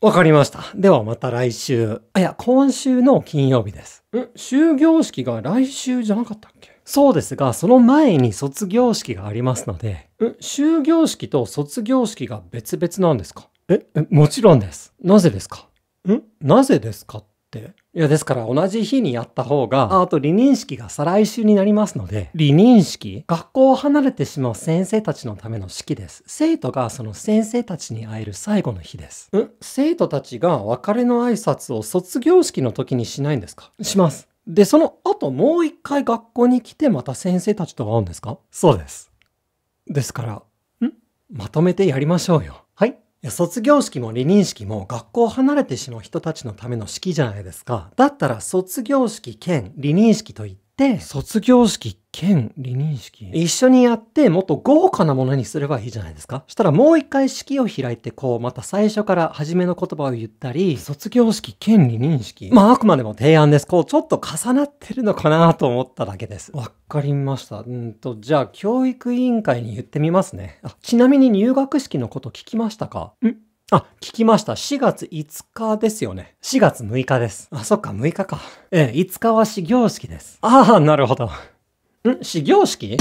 わかりました。ではまた来週。あ、いや、今週の金曜日です。え、終業式が来週じゃなかったっけそうですが、その前に卒業式がありますので。え、終業式と卒業式が別々なんですかえ、もちろんです。なぜですかんなぜですか。いや、ですから同じ日にやった方が、あと離任式が再来週になりますので、離任式学校を離れてしまう先生たちのための式です。生徒がその先生たちに会える最後の日です。ん生徒たちが別れの挨拶を卒業式の時にしないんですかします。で、その後もう一回学校に来てまた先生たちと会うんですかそうです。ですから、んまとめてやりましょうよ。卒業式も離任式も学校離れてしまう人たちのための式じゃないですか。だったら卒業式兼離任式といって、卒業式兼離任式一緒にやってもっと豪華なものにすればいいじゃないですかしたらもう一回式を開いてこうまた最初から初めの言葉を言ったり卒業式兼離任式まああくまでも提案ですこうちょっと重なってるのかなと思っただけですわかりましたうんとじゃあ教育委員会に言ってみますねあちなみに入学式のこと聞きましたかんあ、聞きました。4月5日ですよね。4月6日です。あ、そっか、6日か。ええ、5日は始業式です。ああ、なるほど。ん始業式